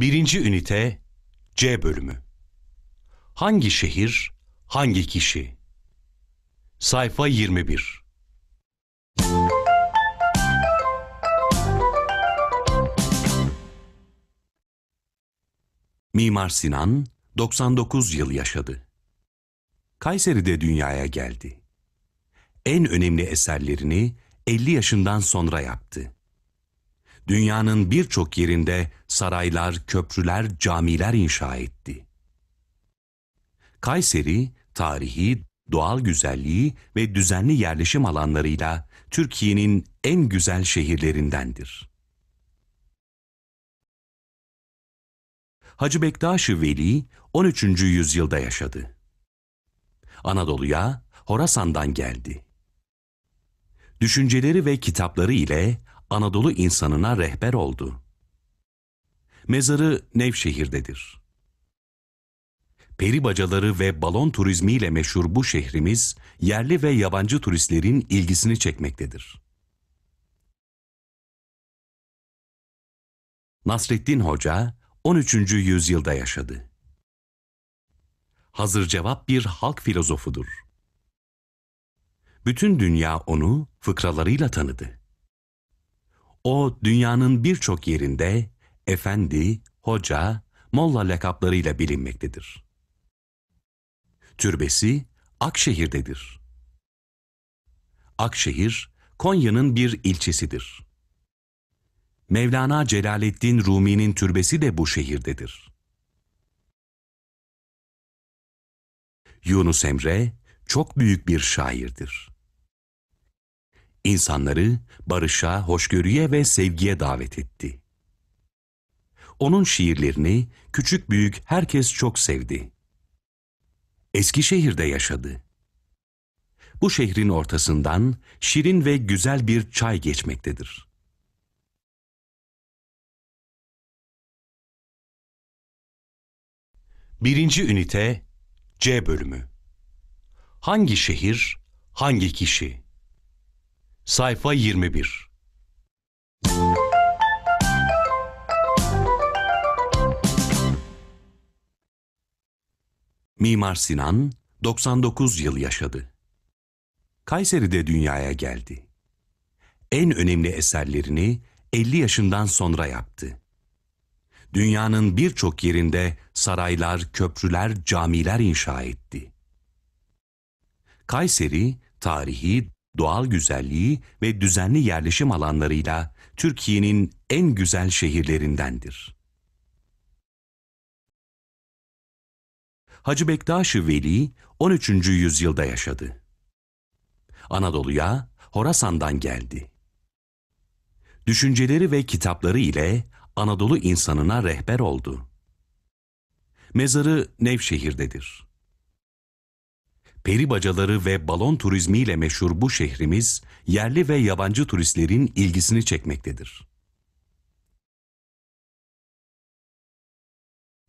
Birinci ünite C bölümü. Hangi şehir, hangi kişi? Sayfa 21. Mimar Sinan 99 yıl yaşadı. Kayseri'de dünyaya geldi. En önemli eserlerini 50 yaşından sonra yaptı dünyanın birçok yerinde saraylar, köprüler, camiler inşa etti. Kayseri, tarihi, doğal güzelliği ve düzenli yerleşim alanlarıyla Türkiye'nin en güzel şehirlerindendir. Hacı Bektaş-ı Veli 13. yüzyılda yaşadı. Anadolu'ya Horasan'dan geldi. Düşünceleri ve kitapları ile Anadolu insanına rehber oldu. Mezarı Nevşehir'dedir. Peri bacaları ve balon turizmiyle meşhur bu şehrimiz, yerli ve yabancı turistlerin ilgisini çekmektedir. Nasreddin Hoca 13. yüzyılda yaşadı. Hazır cevap bir halk filozofudur. Bütün dünya onu fıkralarıyla tanıdı. O dünyanın birçok yerinde efendi, hoca, molla lakaplarıyla bilinmektedir. Türbesi Akşehir'dedir. Akşehir, Konya'nın bir ilçesidir. Mevlana Celaleddin Rumi'nin türbesi de bu şehirdedir. Yunus Emre çok büyük bir şairdir insanları barışa, hoşgörüye ve sevgiye davet etti. Onun şiirlerini küçük büyük herkes çok sevdi. Eskişehir'de yaşadı. Bu şehrin ortasından şirin ve güzel bir çay geçmektedir. Birinci ünite C bölümü Hangi şehir, hangi kişi? Sayfa 21 Mimar Sinan 99 yıl yaşadı. Kayseri'de dünyaya geldi. En önemli eserlerini 50 yaşından sonra yaptı. Dünyanın birçok yerinde saraylar, köprüler, camiler inşa etti. Kayseri, tarihi, doğal güzelliği ve düzenli yerleşim alanlarıyla Türkiye'nin en güzel şehirlerindendir. Hacı Bektaş-ı Veli 13. yüzyılda yaşadı. Anadolu'ya Horasan'dan geldi. Düşünceleri ve kitapları ile Anadolu insanına rehber oldu. Mezarı Nevşehir'dedir peri bacaları ve balon turizmiyle meşhur bu şehrimiz, yerli ve yabancı turistlerin ilgisini çekmektedir.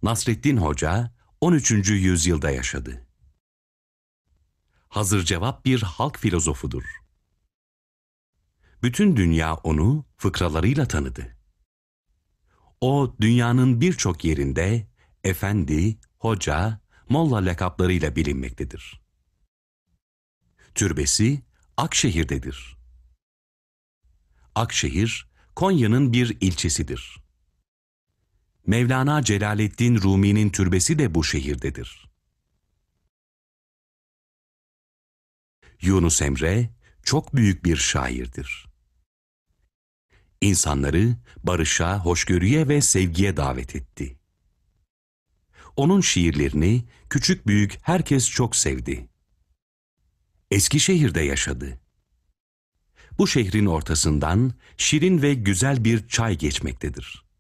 Nasreddin Hoca 13. yüzyılda yaşadı. Hazır cevap bir halk filozofudur. Bütün dünya onu fıkralarıyla tanıdı. O dünyanın birçok yerinde efendi, hoca, molla lakaplarıyla bilinmektedir. Türbesi Akşehir'dedir. Akşehir, Konya'nın bir ilçesidir. Mevlana Celaleddin Rumi'nin türbesi de bu şehirdedir. Yunus Emre çok büyük bir şairdir. İnsanları barışa, hoşgörüye ve sevgiye davet etti. Onun şiirlerini küçük büyük herkes çok sevdi. Eskişehir'de yaşadı. Bu şehrin ortasından şirin ve güzel bir çay geçmektedir.